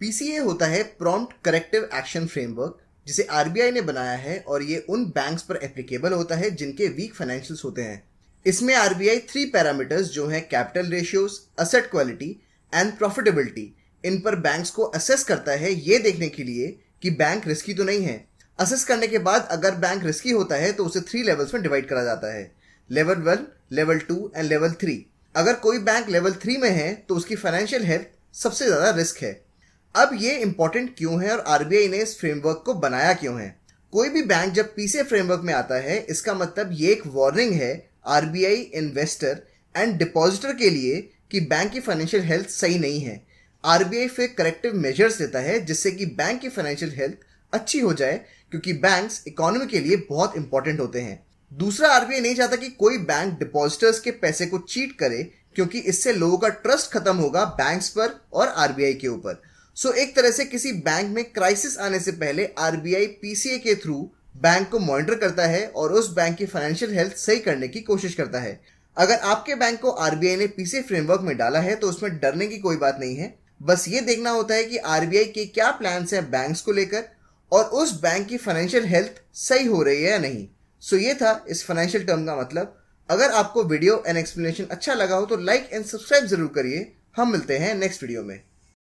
PCA होता है prompt corrective action framework जिसे आरबीआई ने बनाया है और ये उन बैंक्स पर एप्लीकेबल होता है जिनके वीक फाइनेंशियल्स होते हैं इसमें आरबीआई थ्री पैरामीटर्स जो हैं capital ratios asset quality and profitability इन पर बैंक्स को असेस करता है ये देखने के लिए कि बैंक रिस्की तो नहीं है असेस करने के बाद अगर बैंक रिस्की होता है तो उसे थ्री लेवल्स में डिवाइड करा जाता है level one level two and level three अगर कोई बैंक लेवल थ्री में है तो उसकी फाइनेंशियल हेल्थ सबसे ज़्यादा रिस्क है अब ये इंपॉर्टेंट क्यों है और आरबीआई ने इस फ्रेमवर्क को बनाया क्यों है कोई भी बैंक जब पीसीए फ्रेमवर्क में आता है इसका मतलब ये एक वार्निंग है आरबीआई इन्वेस्टर एंड डिपॉजिटर के लिए कि बैंक की फाइनेंशियल हेल्थ सही नहीं है आरबीआई फिर करेक्टिव मेजर्स देता है जिससे कि बैंक की फाइनेंशियल हेल्थ अच्छी हो जाए क्योंकि बैंक्स इकोनॉमी के लिए बहुत इंपॉर्टेंट होते हैं दूसरा आरबीआई नहीं चाहता कि कोई बैंक डिपॉजिटर्स के पैसे को चीट करे क्योंकि इससे लोगों का ट्रस्ट खत्म होगा बैंक्स पर और आरबीआई के ऊपर सो एक तरह से किसी बैंक में क्राइसिस आने से पहले आरबीआई पीसीए के थ्रू बैंक को मॉनिटर करता है और उस बैंक की फाइनेंशियल हेल्थ सही करने की कोशिश करता है अगर आपके बैंक को आरबीआई ने पीसीए फ्रेमवर्क में डाला है तो उसमें डरने की कोई बात नहीं है बस ये देखना होता है कि आरबीआई के क्या प्लान्स हैं बैंक को लेकर और उस बैंक की फाइनेंशियल हेल्थ सही हो रही है या नहीं सो ये था इस फाइनेंशियल टर्म का मतलब अगर आपको वीडियो एंड एक्सप्लेनेशन अच्छा लगा हो तो लाइक एंड सब्सक्राइब जरूर करिए हम मिलते हैं नेक्स्ट वीडियो में